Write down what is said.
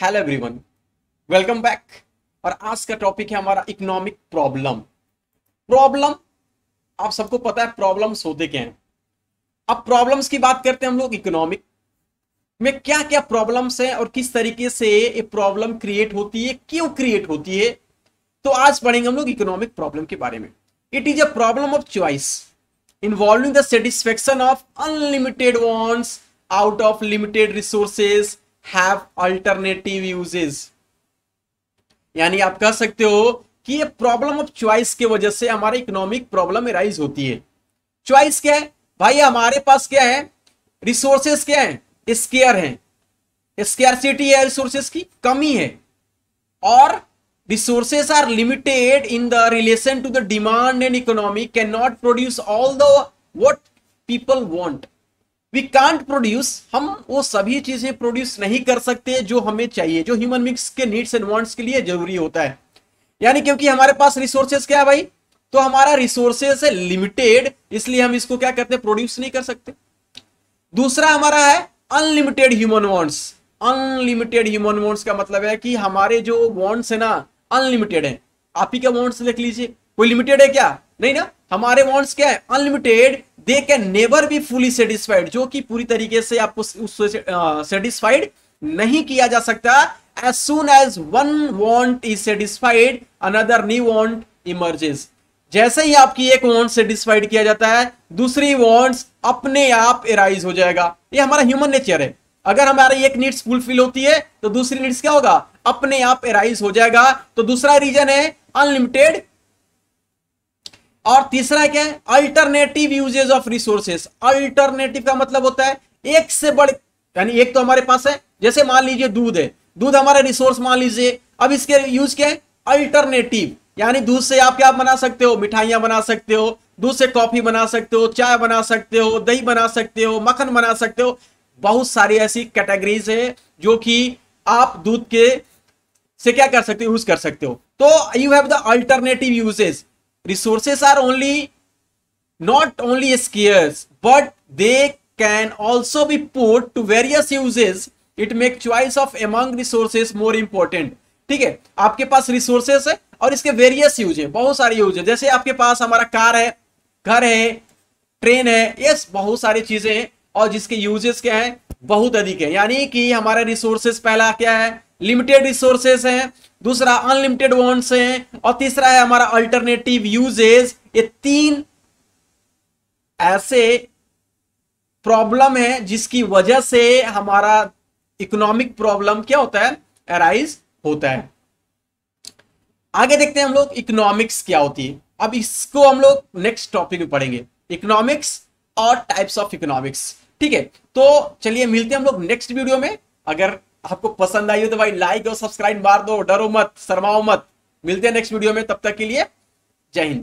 hello everyone welcome back और आज का टॉपिक है हमारा इकोनॉमिक प्रॉब्लम प्रॉब्लम आप सबको पता है प्रॉब्लम्स होते क्या हैं अब प्रॉब्लम्स की बात करते हैं हम लोग इकोनॉमिक में क्या क्या प्रॉब्लम्स हैं और किस तरीके से ये प्रॉब्लम क्रिएट होती है क्यों क्रिएट होती है तो आज पढ़ेंगे हम लोग इकोनॉमिक प्रॉब्लम के बारे में it is a problem of choice involving the satisfaction of unlimited wants out of limited resources have alternative uses यानी आप कह सकते हो कि ये प्रॉब्लम ऑफ चॉइस के वजह से हमारे इकोनॉमिक प्रॉब्लम राइज होती है चॉइस क्या है भाई हमारे पास क्या है रिसोर्सेस क्या है स्केयर है स्केयरसिटी है रिसोर्सेस की कमी है और resources are limited in the relation to the demand and economy can not produce all the what people want we can't produce हम वो सभी चीजें प्रोड्यूस नहीं कर सकते जो हमें चाहिए जो ह्यूमन मिक्स के नीड्स एंड वॉन्ट्स के लिए जरूरी होता है यानी क्योंकि हमारे पास रिसोर्सेस क्या है भाई तो हमारा रिसोर्सेस है लिमिटेड इसलिए हम इसको क्या करते हैं प्रोड्यूस नहीं कर सकते दूसरा हमारा है unlimited human wants unlimited human wants का मतलब है कि हमारे जो वॉन्ट्स है ना अनलिमिटेड है आप ही क्या वॉन्ट्स लिख लीजिए कोई लिमिटेड है क्या नहीं ना हमारे वॉन्ट्स क्या है unlimited they can never be fully satisfied जो कि पूरी तरीके से आपको सेटिस्फाइड नहीं किया जा सकता as soon as one want is satisfied another new want emerges जैसे ही आपकी एक वॉन्ट सेटिस्फाइड किया जाता है दूसरी वॉन्ट्स अपने आप एराइज हो जाएगा ये हमारा ह्यूमन नेचर है अगर हमारी एक नीड्स फुलफिल होती है तो दूसरी नीड्स क्या होगा अपने आप एराइज हो जाएगा तो दूसरा रीजन है अनलिमिटेड और तीसरा क्या है alternative uses of resources alternative का मतलब होता है एक से बड़ यानी एक तो हमारे पास है जैसे मान लीजिए दूध है दूध हमारा रिसोर्स मान लीजिए अब इसके यूज क्या है अल्टरनेटिव यानी दूध से आप क्या बना सकते हो मिठाइयां बना सकते हो दूध से कॉफी बना सकते हो चाय बना सकते हो दही बना सकते हो मक्खन बना सकते हो बहुत सारी ऐसी कैटेगरीज है जो कि आप दूध के से क्या कर सकते हो यूज कर सकते हो तो you have the alternative uses resources are only not only scarce but they can also be put to various uses it make choice of among resources more important ठीक है आपके पास रिसोर्सेस है और इसके वेरियस यूज है बहुत सारे use है जैसे आपके पास हमारा कार है घर है ट्रेन है यस बहुत सारी चीजें हैं और जिसके यूजेस क्या है बहुत अधिक है यानी कि हमारा रिसोर्सेस पहला क्या है लिमिटेड रिसोर्सेस हैं दूसरा अनलिमिटेड वॉन्ट्स हैं और तीसरा है हमारा अल्टरनेटिव यूजेज ये तीन ऐसे प्रॉब्लम है जिसकी वजह से हमारा इकोनॉमिक प्रॉब्लम क्या होता है अराइज होता है आगे देखते हैं हम लोग इकोनॉमिक्स क्या होती है अब इसको हम लोग नेक्स्ट टॉपिक में पढ़ेंगे इकोनॉमिक्स और टाइप्स ऑफ इकोनॉमिक्स ठीक है तो चलिए मिलते हैं हम लोग नेक्स्ट वीडियो में अगर आपको पसंद आई हो तो भाई लाइक और सब्सक्राइब मार दो डरो मत शर्माओ मत मिलते हैं नेक्स्ट वीडियो में तब तक के लिए जय हिंद